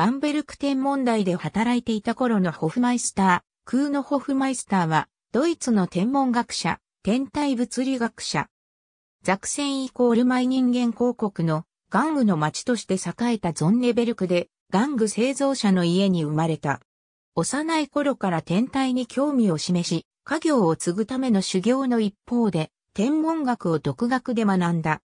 バンベルク天文台で働いていた頃のホフマイスター、クーノホフマイスターは、ドイツの天文学者、天体物理学者。ザクセンイコールマイ人間広告の玩具の町として栄えたゾンネベルクで、玩具製造者の家に生まれた。幼い頃から天体に興味を示し、家業を継ぐための修行の一方で、天文学を独学で学んだ。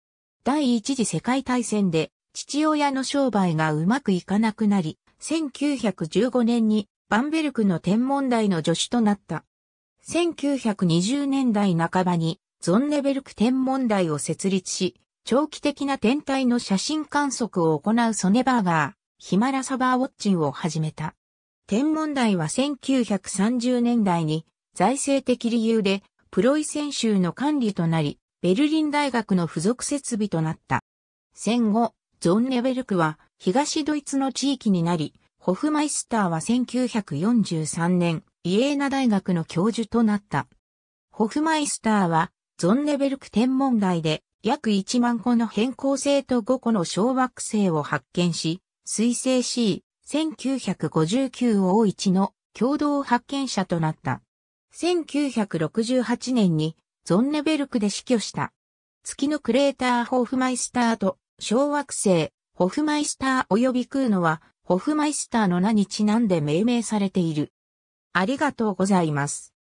第一次世界大戦で父親の商売がうまくいかなくなり、1915年にバンベルクの天文台の助手となった。1920年代半ばにゾンネベルク天文台を設立し、長期的な天体の写真観測を行うソネバーガー、ヒマラサバーウォッチンを始めた。天文台は1930年代に財政的理由でプロイセン州の管理となり、ベルリン大学の付属設備となった。戦後、ゾンネベルクは東ドイツの地域になり、ホフマイスターは1943年、イエーナ大学の教授となった。ホフマイスターは、ゾンネベルク天文台で約1万個の変更星と5個の小惑星を発見し、水星 C、1959を1の共同発見者となった。1968年にゾンネベルクで死去した。月のクレーターホフマイスターと小惑星、ホフマイスター及びクーノは、ホフマイスターの名にちなんで命名されている。ありがとうございます。